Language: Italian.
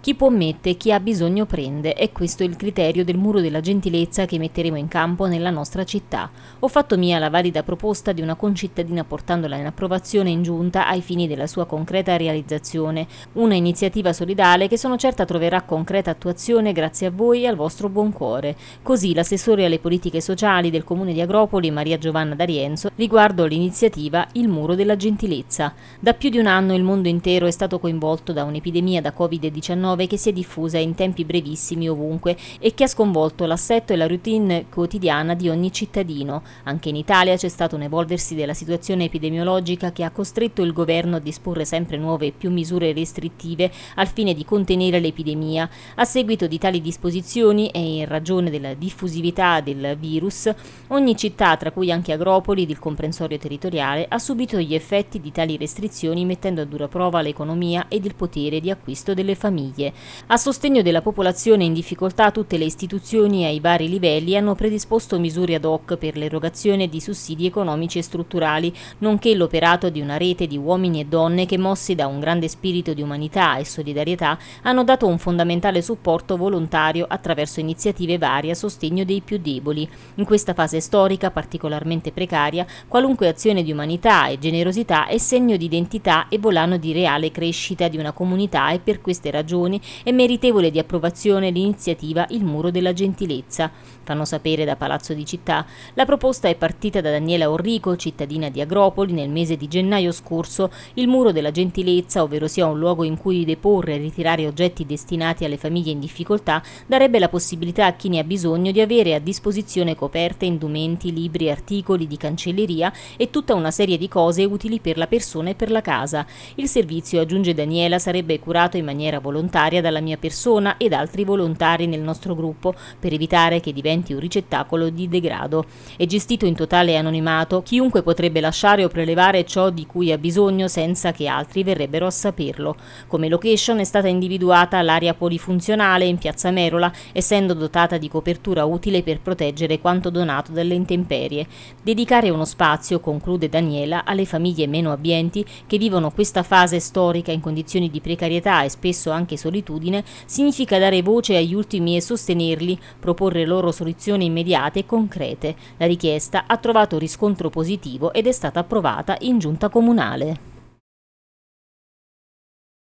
Chi può mette, chi ha bisogno prende, è questo il criterio del muro della gentilezza che metteremo in campo nella nostra città. Ho fatto mia la valida proposta di una concittadina portandola in approvazione in giunta ai fini della sua concreta realizzazione, una iniziativa solidale che sono certa troverà concreta attuazione grazie a voi e al vostro buon cuore. Così l'assessore alle politiche sociali del comune di Agropoli, Maria Giovanna D'Arienzo, riguardo l'iniziativa Il muro della gentilezza. Da più di un anno il mondo intero è stato coinvolto da un'epidemia da Covid-19 che si è diffusa in tempi brevissimi ovunque e che ha sconvolto l'assetto e la routine quotidiana di ogni cittadino. Anche in Italia c'è stato un evolversi della situazione epidemiologica che ha costretto il governo a disporre sempre nuove e più misure restrittive al fine di contenere l'epidemia. A seguito di tali disposizioni e in ragione della diffusività del virus, ogni città, tra cui anche Agropoli ed il comprensorio territoriale, ha subito gli effetti di tali restrizioni mettendo a dura prova l'economia ed il potere di acquisto delle famiglie famiglie. A sostegno della popolazione in difficoltà tutte le istituzioni ai vari livelli hanno predisposto misure ad hoc per l'erogazione di sussidi economici e strutturali, nonché l'operato di una rete di uomini e donne che mossi da un grande spirito di umanità e solidarietà hanno dato un fondamentale supporto volontario attraverso iniziative varie a sostegno dei più deboli. In questa fase storica particolarmente precaria, qualunque azione di umanità e generosità è segno di identità e volano di reale crescita di una comunità e per queste ragioni Meloni è meritevole di approvazione l'iniziativa Il Muro della Gentilezza. Fanno sapere da Palazzo di Città. La proposta è partita da Daniela Orrico, cittadina di Agropoli, nel mese di gennaio scorso. Il Muro della Gentilezza, ovvero sia un luogo in cui deporre e ritirare oggetti destinati alle famiglie in difficoltà, darebbe la possibilità a chi ne ha bisogno di avere a disposizione coperte, indumenti, libri, articoli di cancelleria e tutta una serie di cose utili per la persona e per la casa. Il servizio, aggiunge Daniela, sarebbe curato in maniera volontaria volontaria dalla mia persona ed altri volontari nel nostro gruppo per evitare che diventi un ricettacolo di degrado. È gestito in totale anonimato, chiunque potrebbe lasciare o prelevare ciò di cui ha bisogno senza che altri verrebbero a saperlo. Come location è stata individuata l'area polifunzionale in piazza Merola, essendo dotata di copertura utile per proteggere quanto donato dalle intemperie. Dedicare uno spazio, conclude Daniela, alle famiglie meno abbienti che vivono questa fase storica in condizioni di precarietà e spesso anche sociale solitudine significa dare voce agli ultimi e sostenerli, proporre loro soluzioni immediate e concrete. La richiesta ha trovato riscontro positivo ed è stata approvata in giunta comunale.